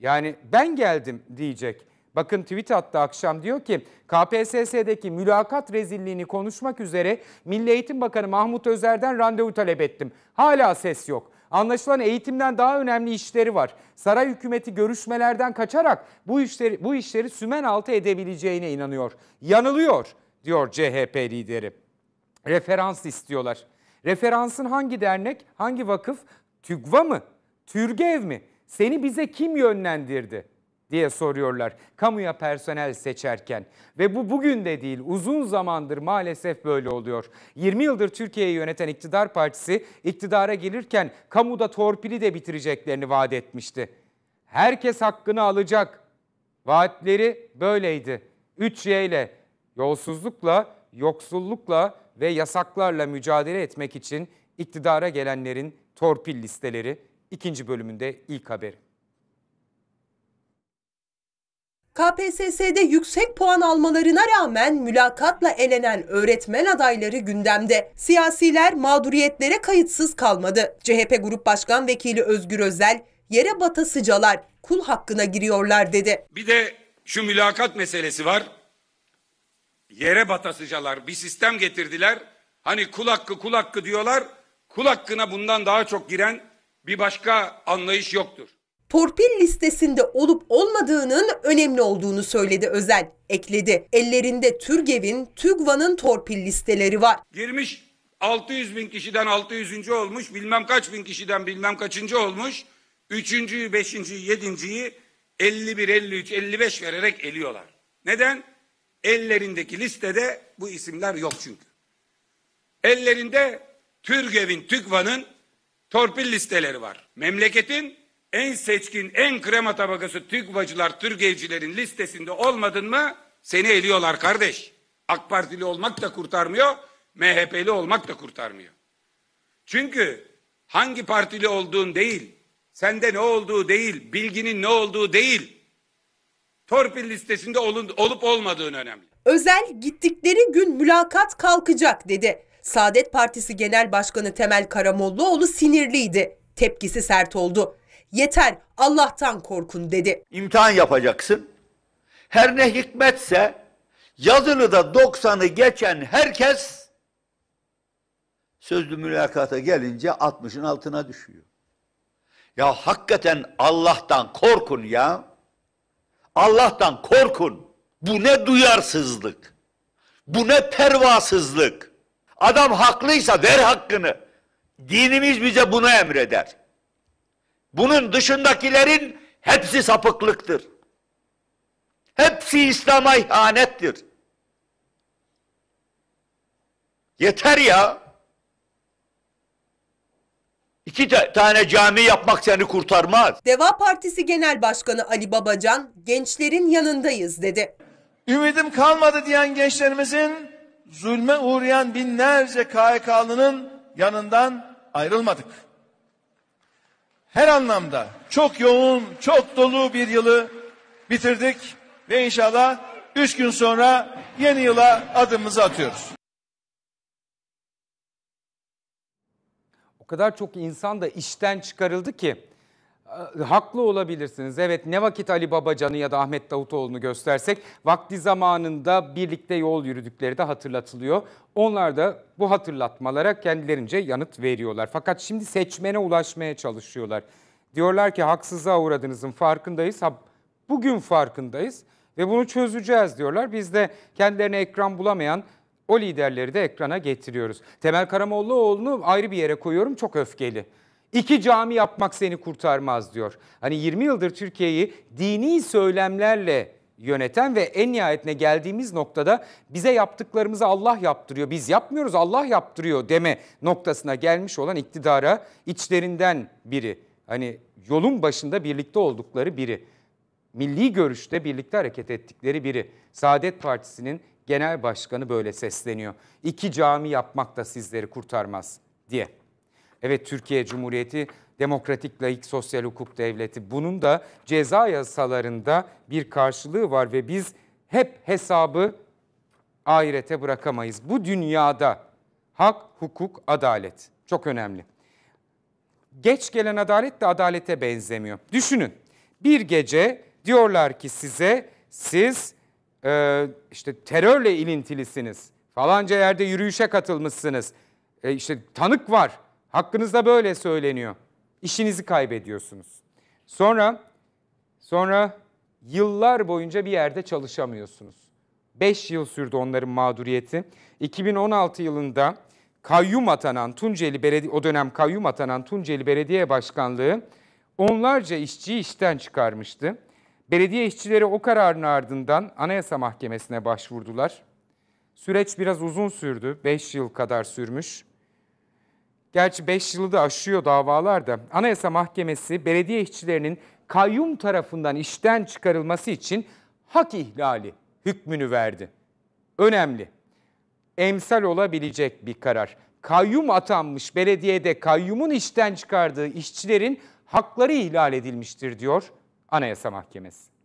Yani ben geldim diyecek. Bakın tweet attı akşam diyor ki KPSS'deki mülakat rezilliğini konuşmak üzere Milli Eğitim Bakanı Mahmut Özer'den randevu talep ettim. Hala ses yok. Anlaşılan eğitimden daha önemli işleri var. Saray hükümeti görüşmelerden kaçarak bu işleri, bu işleri sümen altı edebileceğine inanıyor. Yanılıyor diyor CHP lideri. Referans istiyorlar. Referansın hangi dernek, hangi vakıf? TÜGVA mı? TÜRGEV mi? Seni bize kim yönlendirdi diye soruyorlar kamuya personel seçerken. Ve bu bugün de değil uzun zamandır maalesef böyle oluyor. 20 yıldır Türkiye'yi yöneten iktidar partisi iktidara gelirken kamuda torpili de bitireceklerini vaat etmişti. Herkes hakkını alacak. Vaatleri böyleydi. 3 ile yolsuzlukla, yoksullukla ve yasaklarla mücadele etmek için iktidara gelenlerin torpil listeleri ikinci bölümünde ilk haberi. KPSS'de yüksek puan almalarına rağmen mülakatla elenen öğretmen adayları gündemde. Siyasiler mağduriyetlere kayıtsız kalmadı. CHP Grup Başkan Vekili Özgür Özel, yere batasıcalar kul hakkına giriyorlar dedi. Bir de şu mülakat meselesi var. Yere batasıcalar bir sistem getirdiler. Hani kul hakkı kul hakkı diyorlar. Kul hakkına bundan daha çok giren bir başka anlayış yoktur. Torpil listesinde olup olmadığının önemli olduğunu söyledi Özel. Ekledi. Ellerinde TÜRGEV'in, TÜGVA'nın torpil listeleri var. Girmiş 600 bin kişiden 600. olmuş, bilmem kaç bin kişiden bilmem kaçıncı olmuş. Üçüncüyü, beşinciyi, yedinciyi 51, 53, 55 vererek eliyorlar. Neden? Ellerindeki listede bu isimler yok çünkü. Ellerinde TÜRGEV'in, TÜGVA'nın torpil listeleri var. Memleketin en seçkin, en krema tabakası Türk bacılar, Türk evcilerin listesinde olmadın mı seni eliyorlar kardeş. AK Partili olmak da kurtarmıyor, MHP'li olmak da kurtarmıyor. Çünkü hangi partili olduğun değil, sende ne olduğu değil, bilginin ne olduğu değil, torpil listesinde olun, olup olmadığın önemli. Özel gittikleri gün mülakat kalkacak dedi. Saadet Partisi Genel Başkanı Temel Karamollaoğlu sinirliydi. Tepkisi sert oldu. Yeter Allah'tan korkun dedi. İmtihan yapacaksın. Her ne hikmetse da 90'ı geçen herkes sözlü mülakata gelince 60'ın altına düşüyor. Ya hakikaten Allah'tan korkun ya. Allah'tan korkun. Bu ne duyarsızlık? Bu ne pervasızlık? Adam haklıysa ver hakkını. Dinimiz bize bunu emreder. Bunun dışındakilerin hepsi sapıklıktır. Hepsi İslam'a ihanettir. Yeter ya. İki ta tane cami yapmak seni kurtarmaz. Deva Partisi Genel Başkanı Ali Babacan gençlerin yanındayız dedi. Ümidim kalmadı diyen gençlerimizin zulme uğrayan binlerce KHK'lının yanından ayrılmadık. Her anlamda çok yoğun, çok dolu bir yılı bitirdik ve inşallah üç gün sonra yeni yıla adımımızı atıyoruz. O kadar çok insan da işten çıkarıldı ki ee, haklı olabilirsiniz. Evet ne vakit Ali Babacan'ı ya da Ahmet Davutoğlu'nu göstersek vakti zamanında birlikte yol yürüdükleri de hatırlatılıyor. Onlar da bu hatırlatmalara kendilerince yanıt veriyorlar. Fakat şimdi seçmene ulaşmaya çalışıyorlar. Diyorlar ki haksızlığa uğradığınızın farkındayız. Ha, bugün farkındayız ve bunu çözeceğiz diyorlar. Biz de kendilerine ekran bulamayan o liderleri de ekrana getiriyoruz. Temel Karamollaoğlu'nu ayrı bir yere koyuyorum çok öfkeli. İki cami yapmak seni kurtarmaz diyor. Hani 20 yıldır Türkiye'yi dini söylemlerle yöneten ve en nihayetine geldiğimiz noktada bize yaptıklarımızı Allah yaptırıyor. Biz yapmıyoruz Allah yaptırıyor deme noktasına gelmiş olan iktidara içlerinden biri. Hani yolun başında birlikte oldukları biri. Milli görüşte birlikte hareket ettikleri biri. Saadet Partisi'nin genel başkanı böyle sesleniyor. İki cami yapmak da sizleri kurtarmaz diye. Evet Türkiye Cumhuriyeti demokratik layık sosyal hukuk devleti. Bunun da ceza yasalarında bir karşılığı var ve biz hep hesabı ahirete bırakamayız. Bu dünyada hak, hukuk, adalet çok önemli. Geç gelen adalet de adalete benzemiyor. Düşünün bir gece diyorlar ki size siz e, işte terörle ilintilisiniz. Falanca yerde yürüyüşe katılmışsınız. E, işte tanık var Hakkınızda böyle söyleniyor. İşinizi kaybediyorsunuz. Sonra sonra yıllar boyunca bir yerde çalışamıyorsunuz. Beş yıl sürdü onların mağduriyeti. 2016 yılında kayyum atanan Tunceli Belediye o dönem kayyum atanan Tunceli Belediye Başkanlığı onlarca işçiyi işten çıkarmıştı. Belediye işçileri o kararın ardından Anayasa Mahkemesi'ne başvurdular. Süreç biraz uzun sürdü, 5 yıl kadar sürmüş. Gerçi 5 yılı da aşıyor davalarda. Anayasa Mahkemesi belediye işçilerinin kayyum tarafından işten çıkarılması için hak ihlali hükmünü verdi. Önemli. Emsal olabilecek bir karar. Kayyum atanmış belediyede kayyumun işten çıkardığı işçilerin hakları ihlal edilmiştir diyor Anayasa Mahkemesi.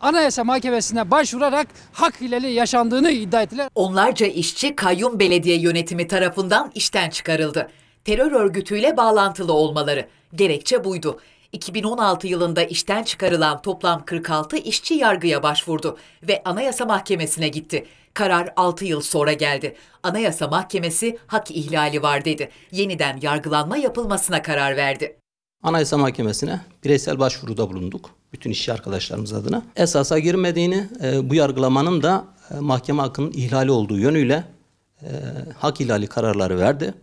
Anayasa Mahkemesi'ne başvurarak hak ihlali yaşandığını iddia ettiler. Onlarca işçi kayyum belediye yönetimi tarafından işten çıkarıldı. Terör örgütüyle bağlantılı olmaları. Gerekçe buydu. 2016 yılında işten çıkarılan toplam 46 işçi yargıya başvurdu ve Anayasa Mahkemesi'ne gitti. Karar 6 yıl sonra geldi. Anayasa Mahkemesi hak ihlali var dedi. Yeniden yargılanma yapılmasına karar verdi. Anayasa Mahkemesi'ne bireysel başvuruda bulunduk bütün işçi arkadaşlarımız adına esasa girmediğini, e, bu yargılamanın da e, mahkeme hakkının ihlali olduğu yönüyle e, hak ihlali kararları verdi.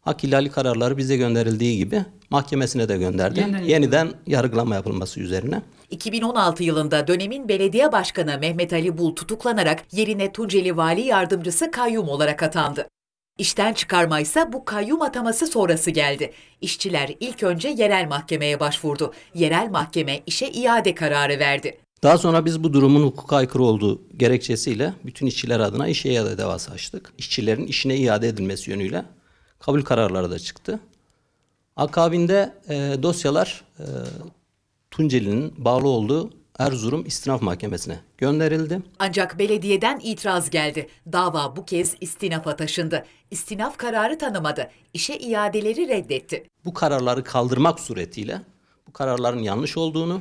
Hak ihlali kararları bize gönderildiği gibi mahkemesine de gönderdi. Yeniden, Yeniden yargılama yapılması üzerine. 2016 yılında dönemin belediye başkanı Mehmet Ali Bul tutuklanarak yerine Tunceli Vali Yardımcısı kayyum olarak atandı. İşten çıkarmaysa bu kayyum ataması sonrası geldi. İşçiler ilk önce yerel mahkemeye başvurdu. Yerel mahkeme işe iade kararı verdi. Daha sonra biz bu durumun hukuka aykırı olduğu gerekçesiyle bütün işçiler adına işe iade davası açtık. İşçilerin işine iade edilmesi yönüyle kabul kararları da çıktı. Akabinde e, dosyalar e, Tunceli'nin bağlı olduğu Erzurum İstinaf Mahkemesi'ne gönderildi. Ancak belediyeden itiraz geldi. Dava bu kez istinafa taşındı. İstinaf kararı tanımadı. İşe iadeleri reddetti. Bu kararları kaldırmak suretiyle bu kararların yanlış olduğunu,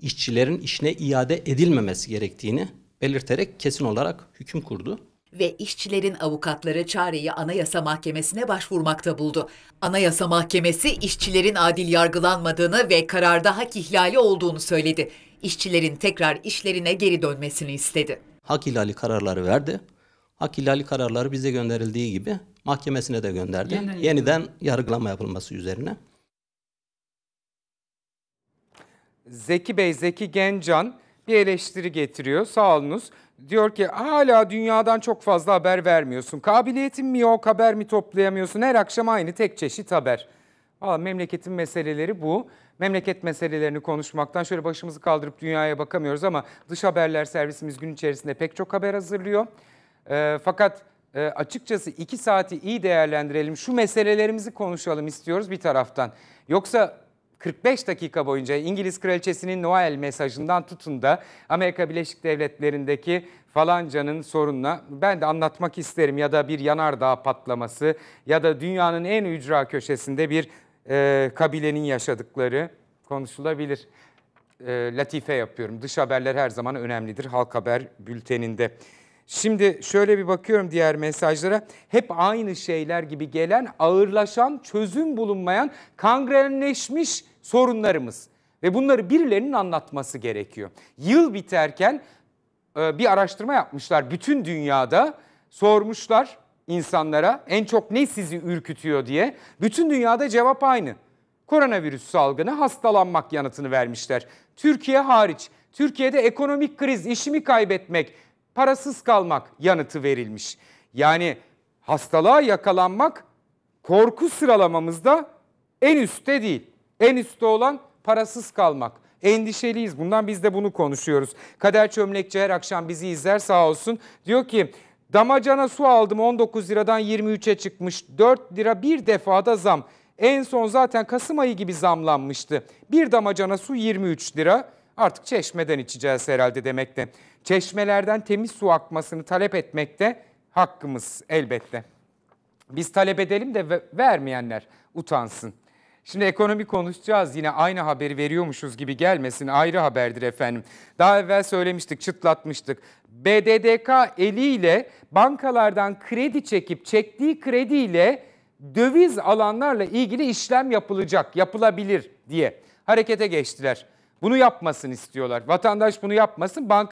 işçilerin işine iade edilmemesi gerektiğini belirterek kesin olarak hüküm kurdu ve işçilerin avukatları çareyi Anayasa Mahkemesi'ne başvurmakta buldu. Anayasa Mahkemesi işçilerin adil yargılanmadığını ve kararda hak ihlali olduğunu söyledi işçilerin tekrar işlerine geri dönmesini istedi. Hak ihlali kararları verdi. Hak ihlali kararları bize gönderildiği gibi mahkemesine de gönderdi. Yeniden, Yeniden yargılama yapılması üzerine. Zeki Bey, Zeki Gencan bir eleştiri getiriyor. Sağ olunuz. Diyor ki hala dünyadan çok fazla haber vermiyorsun. Kabiliyetin mi yok, haber mi toplayamıyorsun? Her akşam aynı tek çeşit haber. Valla memleketin meseleleri bu memleket meselelerini konuşmaktan şöyle başımızı kaldırıp dünyaya bakamıyoruz ama dış haberler servisimiz gün içerisinde pek çok haber hazırlıyor. E, fakat e, açıkçası iki saati iyi değerlendirelim. Şu meselelerimizi konuşalım istiyoruz bir taraftan. Yoksa 45 dakika boyunca İngiliz Kraliçesi'nin Noel mesajından tutun da Amerika Birleşik Devletleri'ndeki falancanın sorununa ben de anlatmak isterim ya da bir yanardağ patlaması ya da dünyanın en ücra köşesinde bir e, kabilenin yaşadıkları konuşulabilir. E, latife yapıyorum. Dış haberler her zaman önemlidir Halk Haber bülteninde. Şimdi şöyle bir bakıyorum diğer mesajlara. Hep aynı şeyler gibi gelen, ağırlaşan, çözüm bulunmayan, kangrenleşmiş sorunlarımız. Ve bunları birilerinin anlatması gerekiyor. Yıl biterken e, bir araştırma yapmışlar bütün dünyada. Sormuşlar insanlara en çok ne sizi ürkütüyor diye bütün dünyada cevap aynı. Koronavirüs salgını hastalanmak yanıtını vermişler. Türkiye hariç Türkiye'de ekonomik kriz, işimi kaybetmek, parasız kalmak yanıtı verilmiş. Yani hastalığa yakalanmak korku sıralamamızda en üstte değil. En üstte olan parasız kalmak. Endişeliyiz. Bundan biz de bunu konuşuyoruz. Kader Çömlekçi her akşam bizi izler sağ olsun. Diyor ki Damacana su aldım 19 liradan 23'e çıkmış. 4 lira bir defada zam. En son zaten Kasım ayı gibi zamlanmıştı. Bir damacana su 23 lira. Artık çeşmeden içeceğiz herhalde demekte. Çeşmelerden temiz su akmasını talep etmekte hakkımız elbette. Biz talep edelim de vermeyenler utansın. Şimdi ekonomi konuşacağız yine aynı haberi veriyormuşuz gibi gelmesin ayrı haberdir efendim. Daha evvel söylemiştik çıtlatmıştık. BDDK eliyle bankalardan kredi çekip çektiği krediyle döviz alanlarla ilgili işlem yapılacak, yapılabilir diye harekete geçtiler. Bunu yapmasın istiyorlar. Vatandaş bunu yapmasın, banka